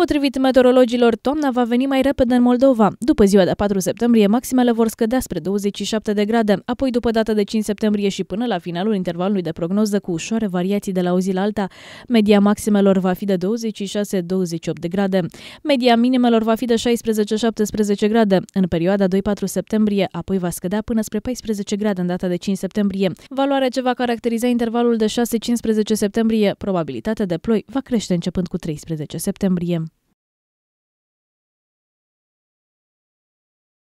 Potrivit meteorologilor, toamna va veni mai repede în Moldova. După ziua de 4 septembrie, maximele vor scădea spre 27 de grade, apoi după data de 5 septembrie și până la finalul intervalului de prognoză cu ușoare variații de la o zi la alta, media maximelor va fi de 26-28 de grade. Media minimelor va fi de 16-17 grade. În perioada 2-4 septembrie, apoi va scădea până spre 14 grade în data de 5 septembrie. Valoarea ce va caracteriza intervalul de 6-15 septembrie, probabilitatea de ploi va crește începând cu 13 septembrie.